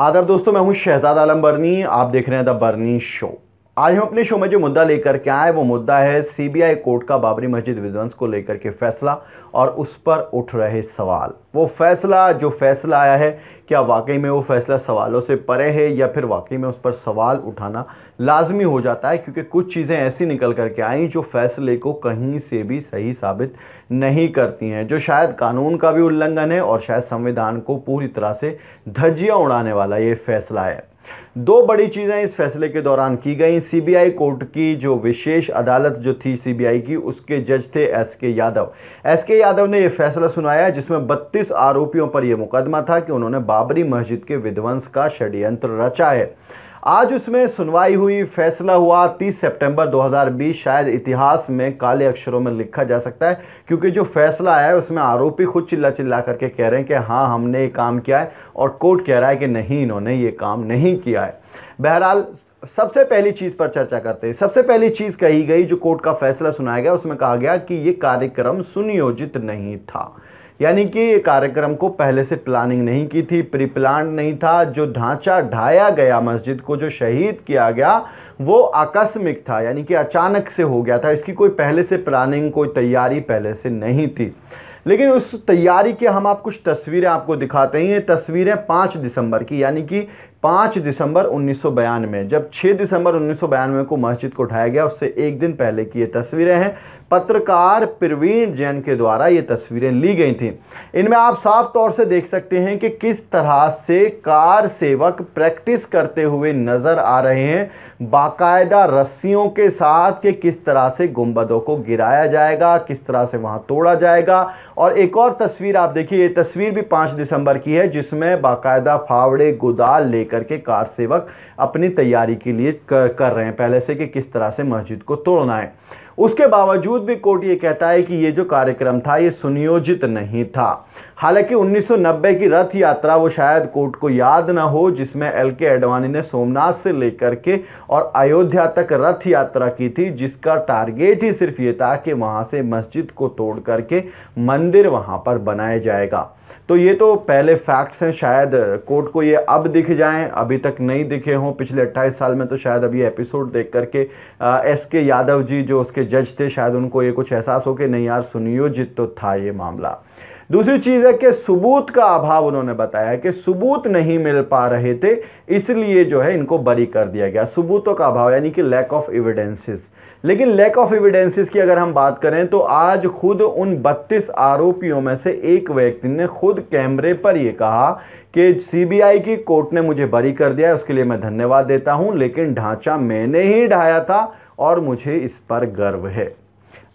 आदर दोस्तों मैं हूं शहजाद आलम बर्नी आप देख रहे हैं द बर्नी शो आज हम अपने शो में जो मुद्दा लेकर के आए वो मुद्दा है सीबीआई कोर्ट का बाबरी मस्जिद विध्वंस को लेकर के फैसला और उस पर उठ रहे सवाल वो फैसला जो फैसला आया है क्या वाकई में वो फैसला सवालों से परे है या फिर वाकई में उस पर सवाल उठाना लाजमी हो जाता है क्योंकि कुछ चीज़ें ऐसी निकल करके आई जो फैसले को कहीं से भी सही साबित नहीं करती हैं जो शायद कानून का भी उल्लंघन है और शायद संविधान को पूरी तरह से धज्जियाँ उड़ाने वाला ये फैसला है दो बड़ी चीज़ें इस फैसले के दौरान की गई सीबीआई कोर्ट की जो विशेष अदालत जो थी सीबीआई की उसके जज थे एस के यादव एस के यादव ने यह फैसला सुनाया जिसमें 32 आरोपियों पर यह मुकदमा था कि उन्होंने बाबरी मस्जिद के विध्वंस का षड्यंत्र रचा है आज उसमें सुनवाई हुई फैसला हुआ 30 सितंबर 2020 शायद इतिहास में काले अक्षरों में लिखा जा सकता है क्योंकि जो फैसला है उसमें आरोपी खुद चिल्ला चिल्ला करके कह रहे हैं कि हाँ हमने ये काम किया है और कोर्ट कह रहा है कि नहीं इन्होंने ये काम नहीं किया है बहरहाल सबसे पहली चीज़ पर चर्चा करते हैं सबसे पहली चीज़ कही गई जो कोर्ट का फैसला सुनाया गया उसमें कहा गया कि ये कार्यक्रम सुनियोजित नहीं था यानी कि ये कार्यक्रम को पहले से प्लानिंग नहीं की थी प्री प्लान नहीं था जो ढांचा ढाया गया मस्जिद को जो शहीद किया गया वो आकस्मिक था यानी कि अचानक से हो गया था इसकी कोई पहले से प्लानिंग कोई तैयारी पहले से नहीं थी लेकिन उस तैयारी के हम आप कुछ तस्वीरें आपको दिखाते हैं ये तस्वीरें पाँच दिसंबर की यानी कि पाँच दिसंबर सौ में जब 6 दिसंबर बयानवे को मस्जिद को उठाया गया उससे एक दिन पहले की ये तस्वीरें हैं पत्रकार प्रवीण जैन के द्वारा ये तस्वीरें ली गई थी इनमें आप साफ तौर से देख सकते हैं कि किस तरह से कार सेवक प्रैक्टिस करते हुए नज़र आ रहे हैं बाकायदा रस्सियों के साथ कि किस तरह से गुंबदों को गिराया जाएगा किस तरह से वहाँ तोड़ा जाएगा और एक और तस्वीर आप देखिए ये तस्वीर भी पाँच दिसंबर की है जिसमें बाकायदा फावड़े गुदाल लेकर के कार सेवक अपनी तैयारी के लिए कर रहे हैं पहले से कि किस तरह से मस्जिद को तोड़ना है उसके बावजूद भी कोर्ट ये कहता है कि ये जो कार्यक्रम था ये सुनियोजित नहीं था हालांकि 1990 की रथ यात्रा वो शायद कोर्ट को याद ना हो जिसमें एल के एडवाणी ने सोमनाथ से लेकर के और अयोध्या तक रथ यात्रा की थी जिसका टारगेट ही सिर्फ ये था कि वहाँ से मस्जिद को तोड़ करके मंदिर वहाँ पर बनाया जाएगा तो ये तो पहले फैक्ट्स हैं शायद कोर्ट को ये अब दिख जाएं अभी तक नहीं दिखे हों पिछले 28 साल में तो शायद अभी एपिसोड देख करके एस के यादव जी जो उसके जज थे शायद उनको ये कुछ एहसास हो कि नहीं यार सुनियोजित तो था ये मामला दूसरी चीज़ है कि सबूत का अभाव उन्होंने बताया कि सबूत नहीं मिल पा रहे थे इसलिए जो है इनको बरी कर दिया गया सबूतों का अभाव यानी कि लैक ऑफ एविडेंसेस लेकिन लैक ऑफ एविडेंसेस की अगर हम बात करें तो आज खुद उन 32 आरोपियों में से एक व्यक्ति ने खुद कैमरे पर यह कहा कि सीबीआई की कोर्ट ने मुझे बरी कर दिया उसके लिए मैं धन्यवाद देता हूं लेकिन ढांचा मैंने ही ढाया था और मुझे इस पर गर्व है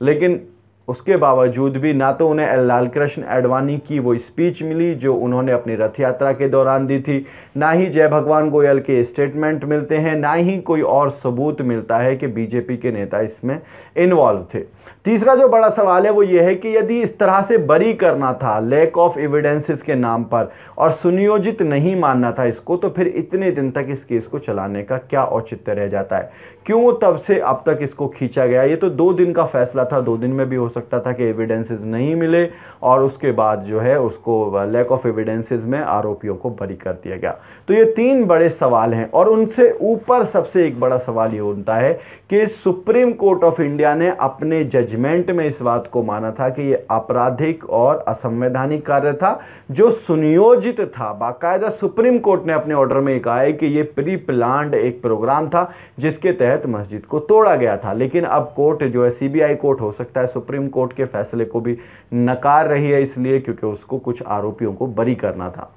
लेकिन उसके बावजूद भी ना तो उन्हें लाल कृष्ण आडवाणी की वो स्पीच मिली जो उन्होंने अपनी रथ यात्रा के दौरान दी थी ना ही जय भगवान गोयल के स्टेटमेंट मिलते हैं ना ही कोई और सबूत मिलता है कि बीजेपी के नेता इसमें इन्वॉल्व थे तीसरा जो बड़ा सवाल है वो ये है कि यदि इस तरह से बरी करना था लैक ऑफ एविडेंसेस के नाम पर और सुनियोजित नहीं मानना था इसको तो फिर इतने दिन तक इस केस को चलाने का क्या औचित्य रह जाता है क्यों तब से अब तक इसको खींचा गया ये तो दो दिन का फैसला था दो दिन में भी हो सकता था कि एविडेंसेस नहीं मिले और उसके बाद जो है उसको लैक ऑफ एविडेंसेस में आरोपियों को बरी कर दिया गया तो ये तीन बड़े सवाल हैं और उनसे ऊपर सबसे एक बड़ा सवाल ये उठता है कि सुप्रीम कोर्ट ऑफ इंडिया ने अपने जजमेंट में इस बात को माना था कि ये आपराधिक और असंवैधानिक कार्य था जो सुनियोजित था बाकायदा सुप्रीम कोर्ट ने अपने ऑर्डर में कहा है कि ये प्री प्लान्ड एक प्रोग्राम था जिसके तहत मस्जिद को तोड़ा गया था लेकिन अब कोर्ट जो है सीबीआई कोर्ट हो सकता है सुप्रीम सुप्रीम कोर्ट के फैसले को भी नकार रही है इसलिए क्योंकि उसको कुछ आरोपियों को बरी करना था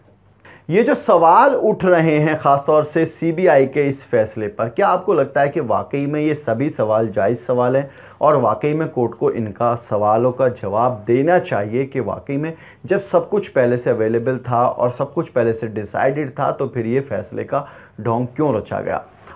ये जो सवाल उठ रहे हैं ख़ासतौर से सीबीआई के इस फैसले पर क्या आपको लगता है कि वाकई में ये सभी सवाल जायज़ सवाल हैं और वाकई में कोर्ट को इनका सवालों का जवाब देना चाहिए कि वाकई में जब सब कुछ पहले से अवेलेबल था और सब कुछ पहले से डिसाइडेड था तो फिर ये फैसले का ढोंग क्यों रचा गया